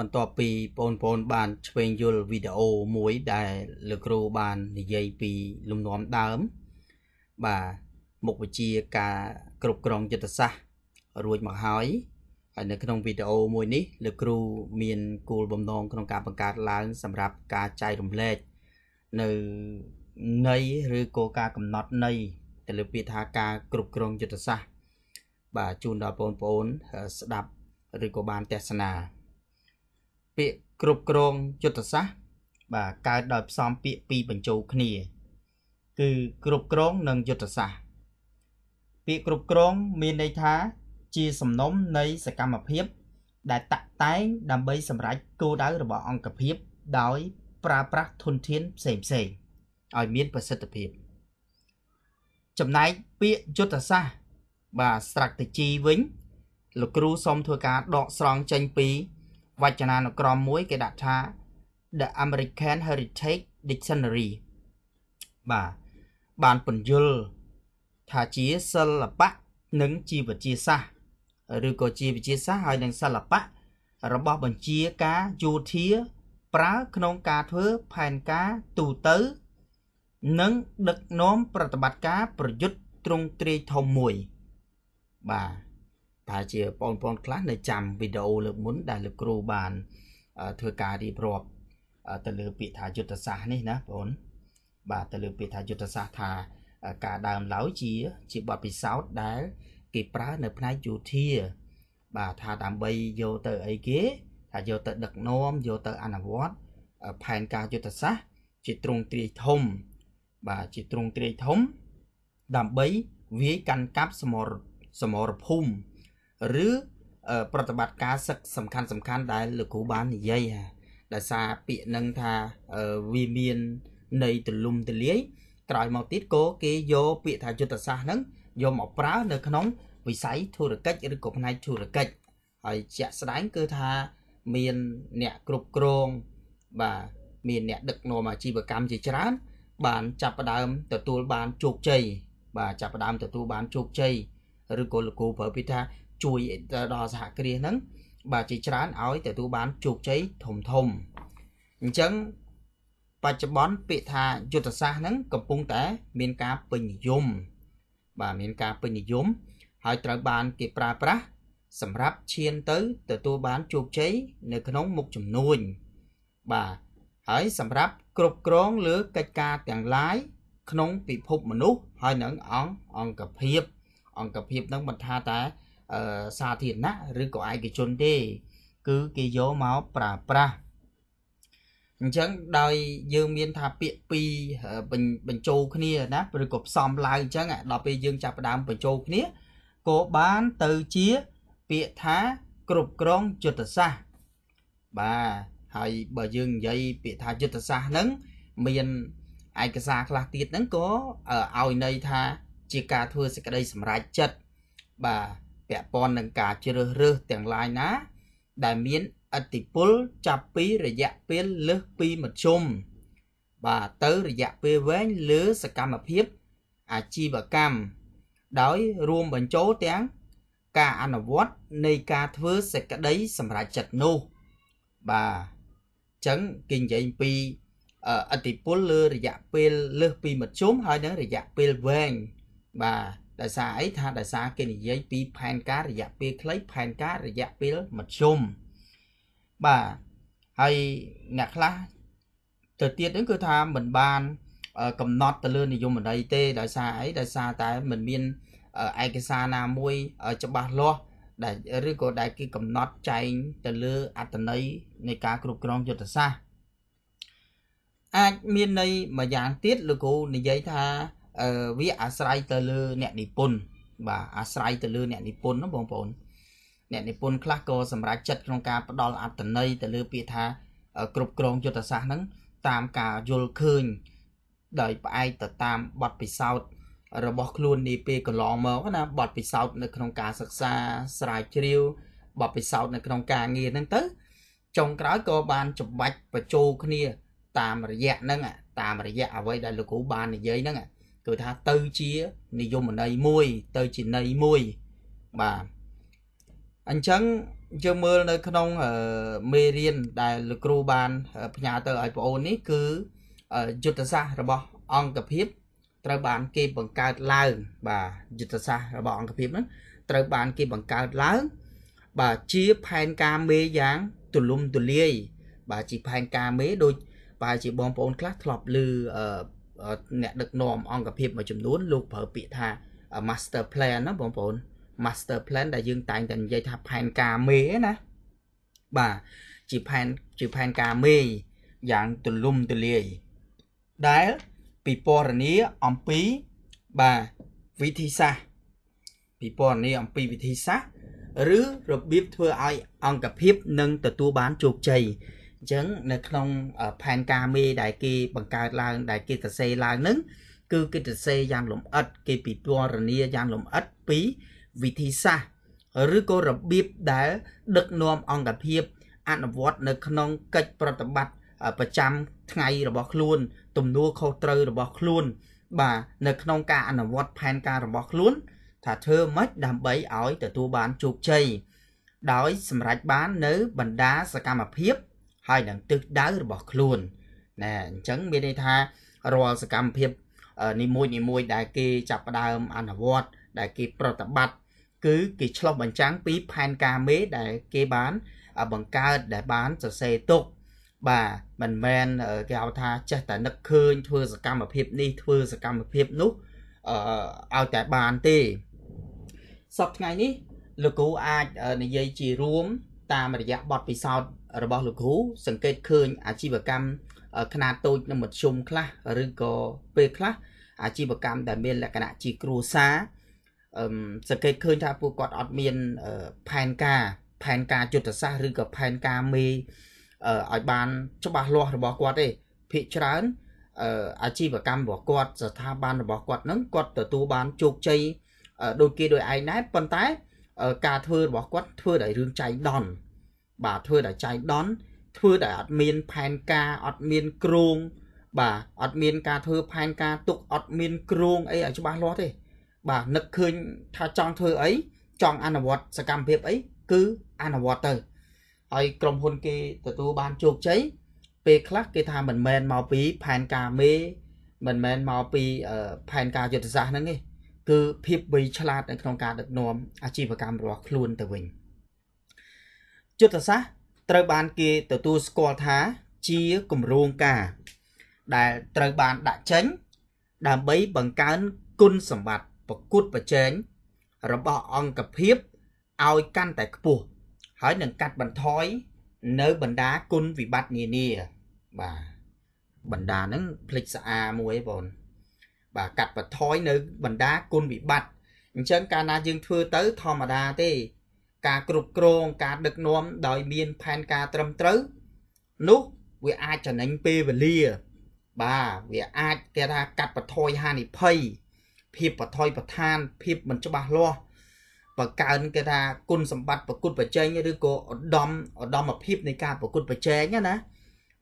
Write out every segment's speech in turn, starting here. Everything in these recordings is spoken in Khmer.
បន្ទាប់ពីបងប្អូនបានឆ្វេងយល់វីដេអូមួយ ដែលលោកគ្រូបាននិយាយពីលំនាំដើម បាទមុខវិជ្ជាការគ្រប់គ្រងយុទ្ធសាស្ត្ររួចមកហើយហើយនៅ ក្នុងវីដេអូមួយនេះលោកគ្រូមានគោលបំណងក្នុងការបង្កើតឡើងសម្រាប់ការចែករំលែកនៅន័យឬក៏ការកំណត់ន័យទៅលើពាក្យថាការគ្រប់គ្រងយុទ្ធសាស្ត្របាទជូនដល់បងប្អូនស្ដាប់ឬក៏បានទេសនាពាក្យគ្រប់គ្រងយុទ្ធសាស្ត្របាទកើតដោយផ្សំពាក្យពីរបញ្ចូលគ្នា គឺគ្រប់គ្រងនិងយុទ្ធសាស្ត្រពាក្យគ្រប់គ្រងមានន័យថា ជាសំណុំនៃសកម្មភាព ដែល តាក់តែង ដើម្បីសម្រេចគោលដៅរបស់អង្គភាពដោយ ប្រើប្រាស់ធនធានផ្សេងផ្សេងឲ្យមានប្រសិទ្ធភាពចំណែកពាក្យយុទ្ធសាស្ត្របាទ strategy វិញលោកគ្រូសូមធ្វើការដកស្រង់ចេញពីវចនានុក្រមមួយគេដាក់ថា The American Heritage Dictionary បាទបានពន្យល់ថាជាសិល្បៈនិងជីវវិទ្យាសាស្ត្រឬក៏ជាវិទ្យាសាស្ត្រហើយនិងសិល្បៈរបស់បញ្ជាការយោធាប្រើក្នុងការធ្វើផែនការទូទៅ និង ដឹកនាំប្រតិបត្តិការ ប្រយុទ្ធទ្រង់ទ្រាយធំមួយបាទតើជាបងប្អូនខ្លះនៅចាំវីដេអូលើកមុនដែលលោកគ្រូបានធ្វើការរៀបរាប់ទៅលើពាក្យថាយុទ្ធសាស្ត្រនេះណាបងប្អូនបាទទៅលើពាក្យថាយុទ្ធសាស្ត្រថាការដើមឡើយជា ជាបទពិសោធន៍ដែលគេប្រើនៅផ្នែកយោធា បាទថាដើម្បីយកទៅអីគេ ថាយកទៅដឹកនាំយកទៅអនុវត្តផែនការយុទ្ធសាស្ត្រជាទ្រង់ទ្រាយធំបាទជាទ្រង់ទ្រាយធំ ដើម្បីវាយកាន់កាប់សមរសមរភូមិឬប្រតិបត្តិការសឹកសំខាន់សំខាន់ដែលលោកគ្រូបាននិយាយហាដោយសារពាក្យនឹងថាវាមាននៃទលំទលាយក្រោយមកទៀតក៏គេយកពាក្យថាយុទ្ធសាស្ត្រហ្នឹងយកមកប្រើ នៅក្នុង វិស័យធុរកិច្ចឬក៏ផ្នែកធុរកិច្ចហើយជាក់ស្ដែងគឺថាមានអ្នកគ្រប់គ្រងបាទមានអ្នកដឹកនាំអាជីវកម្មជាច្រើន បានចាប់ផ្ដើមទទួលបានជោគជ័យបាទចាប់ផ្ដើមទទួលបានជោគជ័យឬក៏លោកគ្រូប្រើពាក្យថាជួយដល់សហគ្រាសហ្នឹងបាទជាច្រើនឲ្យទទួលបានជោគជ័យធំធំអញ្ចឹងបច្ចុប្បន្នពាក្យថាយុទ្ធសាស្ត្រហ្នឹងកំពុងតែ មានការពេញនិយមបាទមានការពេញនិយមហើយត្រូវបានគេប្រើប្រាស់សម្រាប់ឈានទៅទទួលបានជោគជ័យនៅក្នុងមុខជំនួញបាទហើយសម្រាប់គ្រប់គ្រងលើកិច្ចការទាំងឡាយក្នុងពិភពមនុស្សហើយនឹងអង្គអង្គភាព អង្គភាពនឹងបន្តថាតែសាធារណៈឬក៏ឯកជនទេ គឺគេយកមកប្រើប្រាស់អញ្ចឹងដោយយើងមានថាពាក្យពីរបញ្ចូលគ្នាណាឬក៏ផ្សំឡើងអញ្ចឹងដល់ពេលយើងចាប់ផ្ដើមបញ្ចូលគ្នាក៏បានទៅជាពាក្យថាគ្រប់គ្រងយុទ្ធសាស្ត្របាទហើយបើយើងនិយាយពាក្យថាយុទ្ធសាស្ត្រហ្នឹងមានឯកសារខ្លះទៀតហ្នឹងក៏ឲ្យន័យថា ជាការធ្វើសេចក្តី សម្រេចចិត្តបាទពាក់ព័ន្ធនឹងការជ្រើសរើសទាំងឡាយណា ដែលមានឥទ្ធិពលចាប់ពីរយៈពេលលើសពីមធ្យមបាទទៅរយៈពេលវែងលើសកម្មភាព អាជីវកម្មដោយរួមបញ្ចូលទាំងការអនុវត្តនៃការធ្វើសេចក្តីសម្រេចចិត្តនោះបាទអញ្ចឹងគេនិយាយអំពីអតិពលលើរយៈពេលលើសពីមធ្យមហើយនឹងរយៈពេលវែងបាទដោយសារអីថាដោយសារគេនិយាយពីផែនការរយៈពេលខ្លីផែនការរយៈពេលមធ្យមបាទហើយអ្នកខ្លះទៅទៀតហ្នឹងគឺថាមិនបានកំណត់ទៅលើនិយមន័យទេដោយសារអីដោយសារតែមិនមានឯកសារណាមួយច្បាស់លាស់ដែលឬក៏ដែលគេកំណត់ចែងទៅលើ អត្តន័យនៃការគ្រប់គ្រងយុទ្ធសាស្ត្រអាចមានន័យមួយយ៉ាងទៀតលោកគ្រូនិយាយថាវាអាស្រ័យទៅលើ អ្នកនិពន្ធបាទអាស្រ័យទៅលើអ្នកនិពន្ធណាបងប្អូនអ្នកនិពន្ធខ្លះក៏សម្រេចចិត្តក្នុងការផ្ដល់អត្ថន័យទៅលើពាក្យថាគ្រប់គ្រងយុទ្ធសាស្ត្រហ្នឹងតាមការយល់ឃើញដោយផ្អែកទៅតាមបទពិសោធន៍របស់ខ្លួននេះពេលកន្លងមកណាបទពិសោធន៍នៅក្នុងការសិក្សាស្រាវជ្រាវបទពិសោធន៍នៅក្នុងការងារហ្នឹងទៅចុងក្រោយក៏បានចំបាច់បញ្ចូលគ្នាតាមរយៈហ្នឹងតាមរយៈអ្វីដែលលោកគ្រូបាននិយាយហ្នឹងគឺថាទៅជានិយមន័យមួយ ទៅជាន័យមួយបាទអញ្ចឹងយើងមើលនៅក្នុងមេរៀនដែលលោកគ្រូបានផ្ញើទៅឲ្យបងអូននេះ គឺយុទ្ធសាស្ត្ររបស់អង្គភាពត្រូវបាន គេបង្កើតឡើង បាទយុទ្ធសាស្ត្ររបស់អង្គភាពហ្នឹងត្រូវបាន គេបង្កើតឡើង បាទជាផែនការមេយ៉ាង ទូលំទូលាយបាទជាផែនការមេដូចបាទជាបងប្អូនខ្លះធ្លាប់ឮអ្នកដឹកនាំអង្គភាពមួយចំនួនលោកប្រើពាក្យថា master plan ណាបងប្អូន master plan ដែលយើងតែងតែនិយាយថាផែនការមេណាបាទជាផែនជាផែនការមេយ៉ាងទលំទលាយដែលពិពណ៌នាអំពីបាទវិធីសាស្ត្រពិពណ៌នាអំពីវិធីសាស្ត្រឬរបៀបធ្វើឲ្យអង្គភាពនឹងទទួលបានជោគជ័យអញ្ចឹងនៅក្នុងផែនការមេដែលគេ បង្កើតឡើងដែលគេសរសេរឡើងនឹងគឺគេសរសេរយ៉ាងលម្អិត គេពិពណ៌នាយ៉ាងលម្អិតពីវិធីសាស្ត្រឬក៏របៀបដែលដឹកនាំអង្គភាព អនុវត្តនៅក្នុងកិច្ចប្រតិបត្តិប្រចាំថ្ងៃរបស់ខ្លួន ទំនួលខុសត្រូវរបស់ខ្លួន បាទនៅក្នុងការអនុវត្តផែនការរបស់ខ្លួន ថាធ្វើម៉េចដើម្បីឲ្យទទួលបានជោគជ័យដោយសម្រេចបាននៅបណ្ដាសកម្មភាពហើយនឹងទិសដៅរបស់ខ្លួនណាអញ្ចឹងមានន័យថារាល់សកម្មភាពនីមួយនីមួយដែលគេចាប់ផ្ដើមអនុវត្ត ដែលគេ ប្រតិបត្តិគឺគេឆ្លុះបញ្ចាំងពីផែនការមេដែលគេបាន បង្កើតដែលបានសរសេរទុកបាទមិនមែនគេហៅថាចេះតែនឹកឃើញធ្វើសកម្មភាពនេះធ្វើសកម្មភាពនោះអឺឲ្យតែបានទេសប្តាហ៍ថ្ងៃនេះលោកគ្រូអាចនិយាយជារួម តាមរយៈបទពិសោធន៍របស់លោកគ្រូសង្កេតឃើញអាជីវកម្មខ្នាតតូចនិងមធ្យមខ្លះឬក៏ពេលខ្លះអាជីវកម្មដែលមានលក្ខណៈជាគ្រួសារអឺសង្កេតឃើញថាពួកគាត់អត់មានផែនការផែនការយុទ្ធសាស្ត្រឬក៏ផែនការមេឲ្យបានច្បាស់លាស់របស់គាត់ទេភាគច្រើនអាជីវកម្មរបស់គាត់ស្ថាប័នរបស់គាត់នឹងគាត់ទទួលបានជោគជ័យដូចគេដោយឯងដែរប៉ុន្តែការធ្វើរបស់គាត់ធ្វើដោយរឿងចៃដន្យបាទធ្វើតែចៃដន្យធ្វើតែអត់មានផែនការអត់មានគ្រោងបាទអត់មានការធ្វើផែនការទុកអត់មានគ្រោងអីឲ្យច្បាស់លាស់ទេ បាទនឹកឃើញថាចង់ធ្វើអីចង់អនុវត្តសកម្មភាពអីគឺអនុវត្តទៅហើយក្រុមហ៊ុនគេទទួលបានជោគជ័យពេលខ្លះគេថាមិនមែនមកពីផែនការមេ មិនមែនមកពីផែនការយុទ្ធសាស្ត្រហ្នឹងទេគឺភាពវៃឆ្លាតនៅក្នុងការដឹកនាំអាជីវកម្មរបស់ខ្លួនទៅវិញ។យុទ្ធសាស្ត្រត្រូវបានគេទទួលស្គាល់ថាជាគម្រោងការដែលត្រូវបានដាក់ចេញដើម្បីបង្កើនគុណសម្បត្តិប្រកួតប្រជែងរបស់អង្គភាពឲ្យកាន់តែខ្ពស់ហើយនឹងកាត់បន្ថយនៅបណ្ដាគុណវិបត្តិនានាបាទបណ្ដាហ្នឹងផ្លេចស្អាមួយបងបាទកាត់បន្ថយនៅបណ្ដាគុណវិបត្តិអញ្ចឹងកាលណាយើងធ្វើទៅធម្មតាទេការគ្រប់គ្រងការដឹកនាំ ដោយមានផែនការត្រឹមត្រូវនោះវាអាចចំណេញពេលវេលា បាទវាអាចគេថាកាត់បន្ថយហានិភ័យភាពបន្ថយប្រឋានភាពមិនច្បាស់លាស់បង្កើនគេថាគុណសម្បត្តិប្រកួតប្រជែងឬក៏ឧត្តមឧត្តមភាពនៃការប្រកួតប្រជែងណា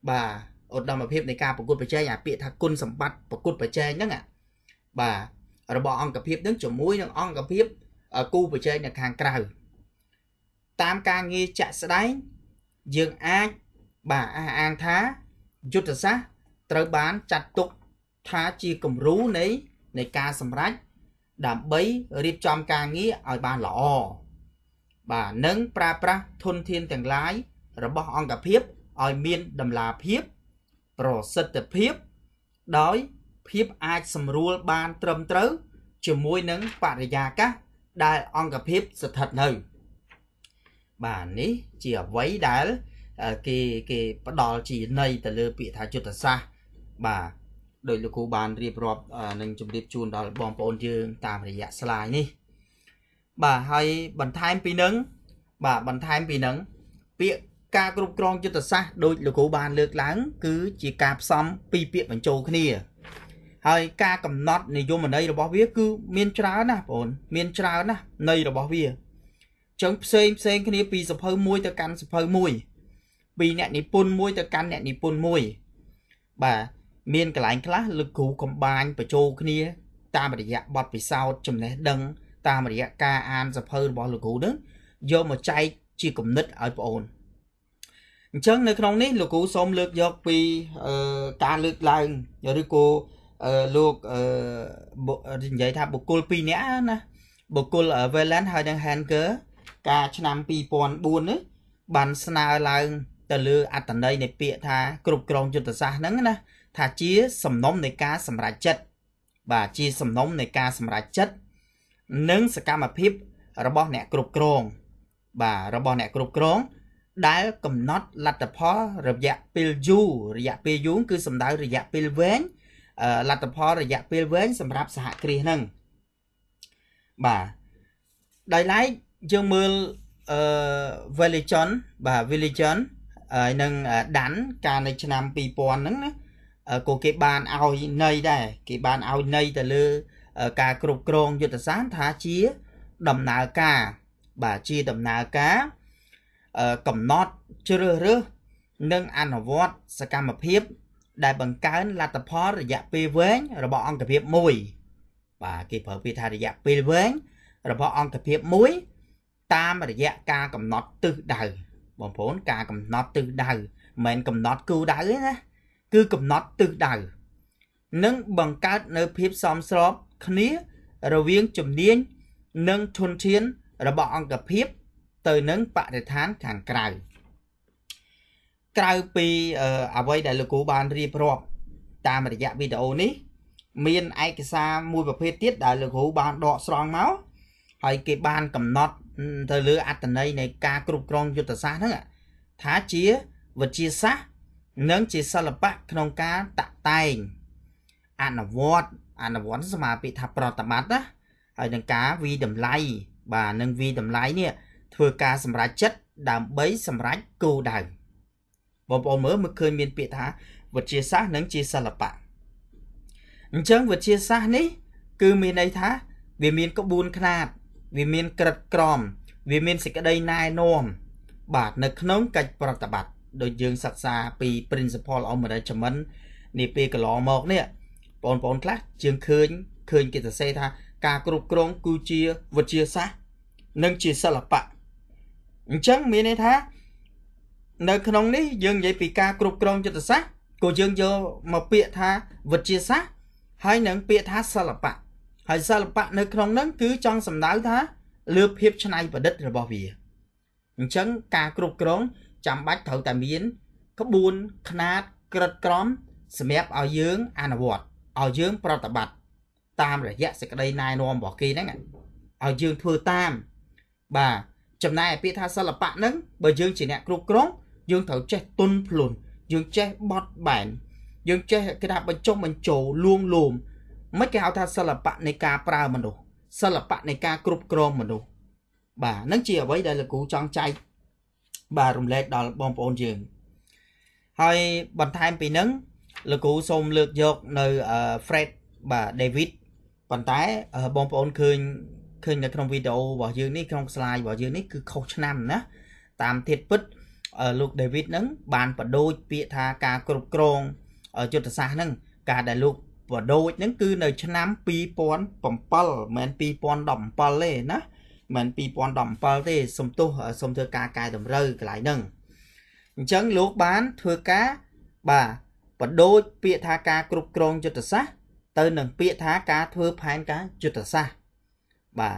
បាទឧត្តមភាពនៃការប្រកួតប្រជែងអាពាក្យថាគុណសម្បត្តិប្រកួតប្រជែងហ្នឹងបាទរបស់អង្គភាពហ្នឹងជាមួយនឹងអង្គភាពគូប្រជែងនៅខាងក្រៅតាមការងារចាក់ស្ដែងយើងអាចបាទអះអាងថាយុទ្ធសាស្ត្រត្រូវបានចាត់ទុកថាជាគំរូនៃនៃការសម្រេចដើម្បីរៀបចំការងារឲ្យបានល្អបាទនិងប្រើប្រាស់ធនធានទាំងឡាយ របស់អង្គភាពឲ្យមានតម្លាភាព ប្រសិទ្ធភាព ដោយភាពអាចសម្រួលបានត្រឹមត្រូវជាមួយនឹងបរិយាកាសដែលអង្គភាពស្ថិតនៅ។បាទនេះជាអ្វីដែលគេគេផ្ដល់ជាន័យទៅលើពាក្យថាយុទ្ធសាស្ត្របាទដោយលោកគ្រូបានរៀបរាប់ និងជម្រាបជូនដល់បងប្អូនយើងតាមរយៈស្លាយនេះបាទហើយបន្ថែមពីនឹងបាទបន្ថែមពីនឹងពាក្យការគ្រប់គ្រងយុទ្ធសាស្ត្រដូចលោកគ្រូបានលើកឡើងគឺជាការផ្សំពីរពាក្យបញ្ចូលគ្នាហើយការកំណត់និយមន័យរបស់វាគឺមានច្រើនណាស់បងប្អូនមានច្រើនណាស់ន័យរបស់វាចឹងផ្សេងផ្សេងគ្នា ពីសភៅមួយទៅកាន់សភៅមួយពីអ្នកនិពន្ធមួយទៅកាន់អ្នកនិពន្ធមួយបាទមានកន្លែងខ្លះលោកគ្រូកំបាញបញ្ចូលគ្នា តាមរយៈបទពិសោធន៍ចំណេះដឹង តាមរយៈការអានសភៅរបស់លោកគ្រូនឹងយកមកចែកជាគំនិតឲ្យបងអូនអញ្ចឹងនៅក្នុងនេះលោកគ្រូសូមលើកយកពីការលើកឡើងឬក៏លោកនិយាយថាបុគ្គលពីរនាក់ណាបុគ្គល Valen ហើយនិង Hanker ការឆ្នាំ2004នេះបានស្នើឡើងទៅលើអត្តន័យនៃពាក្យថាគ្រប់គ្រងយុទ្ធសាស្ត្រហ្នឹងណា ថាជាសំណុំនៃការសម្រេចចិត្តបាទជាសំណុំនៃការសម្រេចចិត្តនិងសកម្មភាពរបស់អ្នកគ្រប់គ្រង បាទរបស់អ្នកគ្រប់គ្រង ដែលកំណត់លទ្ធផលរយៈពេលយូររយៈពេលយូរគឺសំដៅរយៈពេលវែងលទ្ធផលរយៈពេលវែងសម្រាប់សហគ្រាសហ្នឹងបាទដោយឡែកយើងមើលអឺ Velichon បាទ Velichon ហើយនឹងដាន់កាលនៅឆ្នាំ2000ហ្នឹងណាក៏គេបានឲ្យន័យដែរគេបានឲ្យន័យទៅលើការគ្រប់គ្រងយុទ្ធសាស្ត្រថាជាដំណើរការបាទជាដំណើរការកំណត់ជ្រើសរើសនិងអនុវត្តសកម្មភាព ដែលបង្កើនលទ្ធផលរយៈពេលវែងរបស់អង្គភាព1បាទគេប្រើពាក្យថារយៈពេលវែងរបស់អង្គភាព1តាមរយៈការកំណត់ទិសដៅបងប្អូនការកំណត់ទិសដៅមិនមែនកំណត់គូដៅទេណាគឺកំណត់ទិសដៅនិងបង្កើតនៅភាពសមស្របគ្នារវាងជំនាញនិងធនធានរបស់អង្គភាព ទៅនឹងបរិស្ថានខាងក្រៅក្រៅពីអ្វីដែលលោកគ្រូបានរៀបរាប់តាមរយៈវីដេអូនេះ មានឯកសារមួយប្រភេទទៀតដែលលោកគ្រូបានដកស្រង់មកហើយគេបានកំណត់ទៅលើអត្តន័យនៃការគ្រប់គ្រងយុទ្ធសាស្ត្រហ្នឹងថាជាវិទ្យាសាស្ត្រនិងជាសិល្បៈក្នុងការតាក់តែង អនុវត្តអនុវត្តសមាពិថាប្រតិបត្តិណាហើយនឹងការវិតម្លៃបាទនឹងវិតម្លៃនេះធ្វើការសម្រេចចិត្តដើម្បីសម្រេចគោលដៅបងប្អូនមើលមើលឃើញមានពាក្យថាវិទ្យាសាស្ត្រនិងជាសិល្បៈអញ្ចឹងវិទ្យាសាស្ត្រនេះ គឺមានន័យថាវាមានក្បួនខ្នាតវាមាន ក្រិតក្រម វាមានសេចក្តីណែនាំបាទនៅក្នុងកិច្ចប្រតិបត្តិដូចយើងសិក្សាពី principle of management នេះពេលកន្លងមកនេះបងប្អូនខ្លះជាងឃើញឃើញគេសរសេរថា ការគ្រប់គ្រងគឺជាវិទ្យាសាស្ត្រនិងជាសិល្បៈអញ្ចឹងមានន័យថា នៅក្នុងនេះយើងនិយាយពីការគ្រប់គ្រងចិត្តសាស្ត្រក៏យើងយកមកពាក្យថាវិទ្យាសាស្ត្រហើយនឹងពាក្យថាសិល្បៈហើយសិល្បៈនៅក្នុងហ្នឹងគឺចង់សំដៅថាលើភាពច្នៃប្រឌិតរបស់វាអញ្ចឹងការគ្រប់គ្រងចាំបាច់ត្រូវតែមានក្បួនខ្នាតក្រិតក្រមសម្រាប់ឲ្យយើងអនុវត្តឲ្យយើង ប្រតិបត្តិតាមរយៈសេចក្តីណែនាំរបស់គេហ្នឹងឲ្យយើងធ្វើតាមបាទចំណែកពាក្យថាសិល្បៈហ្នឹងបើយើងជាអ្នកគ្រប់គ្រងយើងត្រូវចេះទន់ភ្លន់យើងចេះបត់បែនយើងចេះគេថាបញ្ចុះបញ្ចោលួងលោមមិនគេហៅថាសិល្បៈនៃការប្រើមនុស្សសិល្បៈនៃការគ្រប់គ្រងមនុស្សបាទនឹងជាអ្វីដែលលោកគ្រូចង់ចែកបាទរំលែកដល់បងប្អូនយើងហើយបន្ថែមពីនឹងលោកគ្រូសូមលើកយកនៅ Fred បាទ David ប៉ុន្តែបងប្អូនឃើញឃើញនៅក្នុងវីដេអូរបស់យើងនេះក្នុង slide របស់យើងនេះគឺខុសឆ្នាំណាតាមធាតពិតលោក David នឹងបានបដូចពាក្យថាការគ្រប់គ្រងយុទ្ធសាស្ត្រនឹងការដែលលោកបដូចហ្នឹងគឺនៅ ឆ្នាំ2007មិនមែន2017ទេណាមិន2017ទេសំទោសសូមធ្វើការកែតម្រូវកន្លែងហ្នឹងអញ្ចឹងលោកបានធ្វើការបាទបដូចពាក្យថាការគ្រប់គ្រងយុទ្ធសាស្ត្រទៅនឹងពាក្យថាការធ្វើផែនការយុទ្ធសាស្ត្របាទ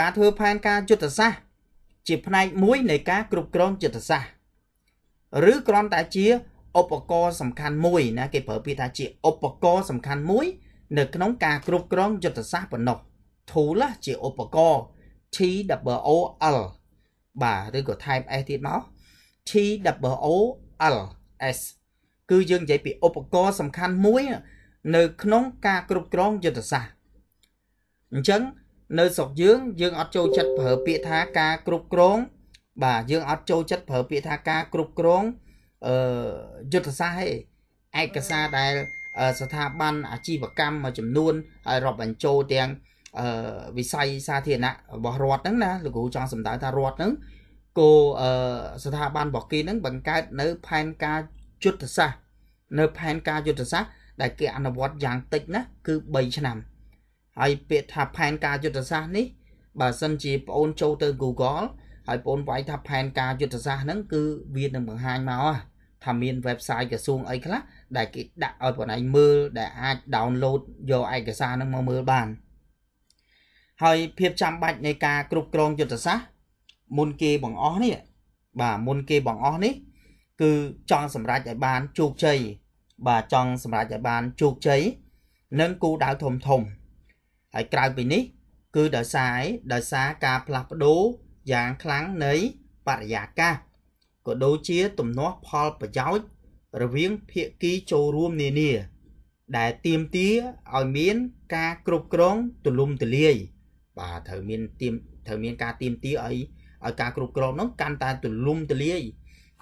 ការធ្វើផែនការយុទ្ធសាស្ត្រជាផ្នែកមួយនៃការគ្រប់គ្រងយុទ្ធសាស្ត្រឬគ្រាន់តែជាឧបករណ៍សំខាន់មួយណាគេប្រើពាក្យថាជាឧបករណ៍សំខាន់មួយ នៅក្នុងការគ្រប់គ្រងយុទ្ធសាស្ត្រប៉ុណ្ណោះ tool ជាឧបករណ៍ TWOL បាទឬក៏ type S ទៀតមក TWOL S គឺយើងនិយាយពីឧបករណ៍សំខាន់មួយ នៅ ក្នុងការគ្រប់គ្រងយុទ្ធសាស្ត្រអញ្ចឹងនៅស្រុកយើងយើងអត់ចូលចិត្តប្រើពាក្យថាការគ្រប់គ្រងបាទយើងអត់ចូលចិត្តប្រើពាក្យថាការគ្រប់គ្រងអឺយុទ្ធសាស្ត្រឯឯកសារដែល ស្ថាប័នអាជីវកម្មមួយចំនួនហើយរាប់បញ្ចូលទាំងអឺវិស័យសាធារណៈរបស់រដ្ឋហ្នឹងណាលោកគ្រូចង់សម្ដៅថារដ្ឋហ្នឹងគោអឺស្ថាប័នរបស់គេហ្នឹងបង្កើតនៅផែនការយុទ្ធសាស្ត្រនៅ ផែនការយុទ្ធសាស្ត្រដែលគេអនុវត្តយ៉ាងតិចណាគឺ3ឆ្នាំ ហើយពាក្យថាផែនការយុទ្ធសាស្ត្រនេះ បើសិនជាប្អូនចូលទៅ Google ហើយប្អូនវាយថាផែនការយុទ្ធសាស្ត្រហ្នឹងគឺវានឹងបង្ហាញមកហ៎ថាមាន website ក្រសួងអីខ្លះដែលគេដាក់ឲ្យបងឯងមើលដែលអាច download យកឯកសារហ្នឹងមកមើលបាន ហើយភាពចាំបាច់នៃការគ្រប់គ្រងយុទ្ធសាស្ត្រមុនគេបងអស់នេះបាទមុនគេបងអស់នេះ គឺចង់សម្រេចឲ្យបានជោគជ័យបាទចង់សម្រេចឲ្យបានជោគជ័យនិងគោលដៅធំធំហើយក្រៅពីនេះគឺដោយសារដោយសារការផ្លាស់ប្ដូរយ៉ាងខ្លាំងនៃបរិយាកាសក៏ដូចជាទំនាស់ផលប្រយោជន៍រវាងភាគីចូលរួមនានា ដែលទៀមទាឲ្យមានការគ្រប់គ្រងទូលំទូលាយ បាទត្រូវមានទៀមត្រូវមានការទៀមទាឲ្យឲ្យការគ្រប់គ្រងនោះកាន់តែទូលំទូលាយ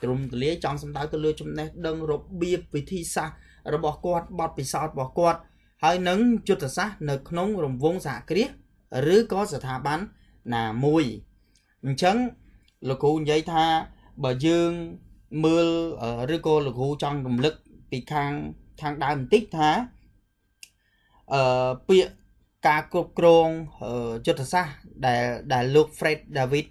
ទូលំទូលាយចង់សម្ដៅទៅលើចំណេះដឹង របៀបវិធីសាស្ត្ររបស់គាត់បទពិសោធន៍របស់គាត់ហើយនឹងយុទ្ធសាស្ត្រនៅក្នុងរង្វង់សហគ្រាសឬក៏ស្ថាប័នណាមួយអញ្ចឹងលោកគ្រូនិយាយថាបើយើងមើលឬក៏លោកគ្រូចង់រំលឹក ពីខាងខាងដើមបន្តិចថាអឺពាក្យការគ្រប់គ្រងយុទ្ធសាស្ត្រដែលដែលលោក Fred David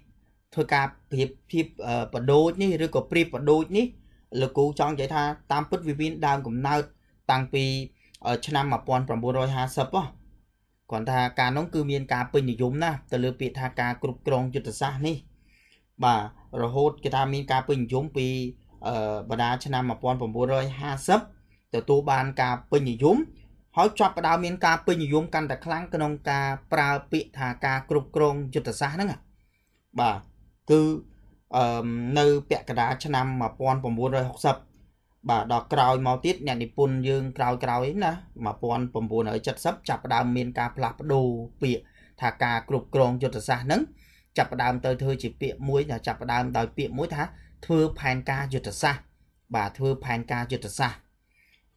ធ្វើការប្រៀបធៀបបដូចនេះឬក៏ប្រៀបបដូចនេះលោកគ្រូចង់និយាយថាតាមពិតវាមានដើមកំណើតតាំងពីឆ្នាំ1950ហ៎គាត់ថាការនោះគឺមានការពេញនិយមណាស់ទៅលើពាក្យថាការគ្រប់គ្រងយុទ្ធសាស្ត្រនេះបាទរហូតគេថាមានការពេញនិយមពីបណ្ដាឆ្នាំ1950ទទួលបាន ការពេញនិយមហើយចាប់ផ្ដើមមានការពេញនិយមកាន់តែខ្លាំងក្នុងការប្រើពាក្យថាការគ្រប់គ្រងយុទ្ធសាស្ត្រហ្នឹងបាទគឺអឺនៅពាក់កណ្ដាលឆ្នាំ1960បាទដល់ក្រោយមកទៀតអ្នកនិពន្ធយើងក្រោយក្រោយណា1970ចាប់ផ្ដើមមានការផ្លាស់ប្ដូរពាក្យថាការគ្រប់គ្រងយុទ្ធសាស្ត្រហ្នឹងចាប់ផ្ដើមទៅធ្វើជាពាក្យមួយដែលចាប់ផ្ដើមដោយពាក្យមួយថាធ្វើផែនការយុទ្ធសាស្ត្របាទធ្វើផែនការយុទ្ធសាស្ត្រ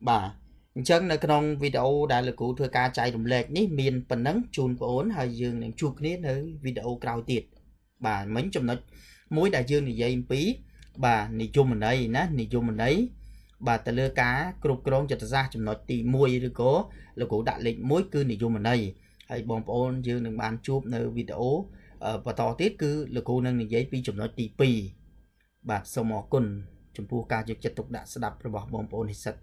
បាទអញ្ចឹងនៅក្នុងវីដេអូដែលលោកគ្រូធ្វើការចែករំលែកនេះមានប៉ុណ្ណឹងជូនបងអូនហើយយើងនឹងជួបគ្នានៅវីដេអូក្រោយទៀតបាទមិញចំណុចមួយដែលយើងនិយាយអំពីបាទនិយមន័យណានិយមន័យបាទទៅលើការគ្រប់គ្រងចិត្តសាស្ត្រចំណុចទី1ឬក៏លោកគ្រូដាក់លេខ1គឺនិយមន័យហើយបងប្អូនយើងនឹងបានជួបនៅវីដេអូបន្តទៀតគឺលោកគ្រូនឹងនិយាយពីចំណុចទី2បាទសូមអរគុណចំពោះការយកចិត្តទុកដាក់ស្ដាប់របស់បងប្អូននិស្សិត